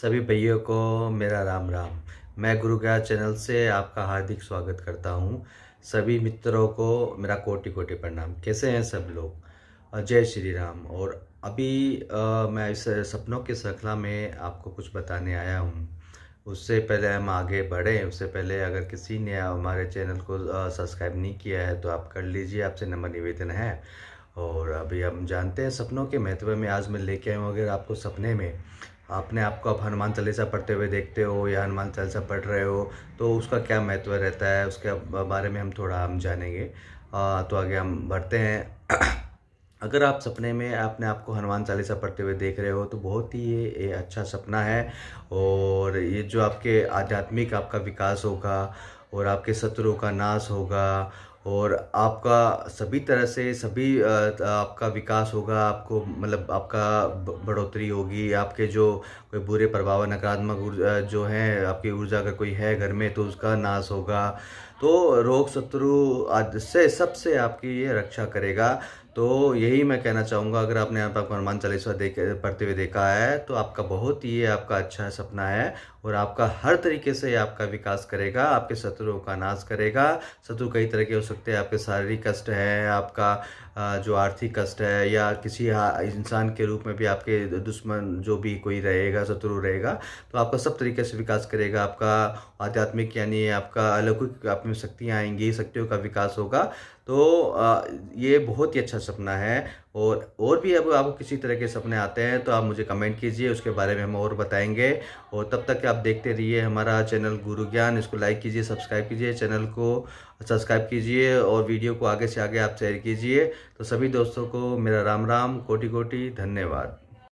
सभी भैयों को मेरा राम राम मैं गुरु गया चैनल से आपका हार्दिक स्वागत करता हूँ सभी मित्रों को मेरा कोटि कोटि प्रणाम कैसे हैं सब लोग जय श्री राम और अभी आ, मैं इस सपनों की श्रृंखला में आपको कुछ बताने आया हूँ उससे पहले हम आगे बढ़ें उससे पहले अगर किसी ने हमारे चैनल को सब्सक्राइब नहीं किया है तो आप कर लीजिए आपसे नम्बर निवेदन है और अभी हम जानते हैं सपनों के महत्व में आज मैं लेके आया हूँ अगर आपको सपने में अपने आप को आप हनुमान चालीसा पढ़ते हुए देखते हो या हनुमान चालीसा पढ़ रहे हो तो उसका क्या महत्व रहता है उसके बारे में हम थोड़ा हम जानेंगे तो आगे हम बढ़ते हैं अगर आप सपने में अपने आप को हनुमान चालीसा पढ़ते हुए देख रहे हो तो बहुत ही ये, ये अच्छा सपना है और ये जो आपके आध्यात्मिक आपका विकास होगा और आपके शत्रुओं का नाश होगा और आपका सभी तरह से सभी आपका विकास होगा आपको मतलब आपका बढ़ोतरी होगी आपके जो कोई बुरे प्रभाव नकारात्मक जो हैं आपकी ऊर्जा अगर कोई है घर में तो उसका नाश होगा तो रोग शत्रु से सबसे आपकी ये रक्षा करेगा तो यही मैं कहना चाहूँगा अगर आपने यहाँ पर हनुमान चालीसा देख पढ़ते हुए देखा है तो आपका बहुत ही आपका अच्छा सपना है और आपका हर तरीके से आपका विकास करेगा आपके शत्रुओं का नाश करेगा शत्रु कई तरह के हो सकते हैं आपके शारीरिक कष्ट है आपका जो आर्थिक कष्ट है या किसी इंसान के रूप में भी आपके दुश्मन जो भी कोई रहेगा शत्रु रहेगा तो आपका सब तरीके से विकास करेगा आपका आध्यात्मिक यानी आपका अलौकिक आप में शक्तियाँ आएंगी शक्तियों का विकास होगा तो ये बहुत ही अच्छा सपना है और और भी अब आपको किसी तरह के सपने आते हैं तो आप मुझे कमेंट कीजिए उसके बारे में हम और बताएंगे और तब तक आप देखते रहिए हमारा चैनल गुरु ज्ञान इसको लाइक कीजिए सब्सक्राइब कीजिए चैनल को सब्सक्राइब कीजिए और वीडियो को आगे से आगे आप शेयर कीजिए तो सभी दोस्तों को मेरा राम राम कोटि कोटि धन्यवाद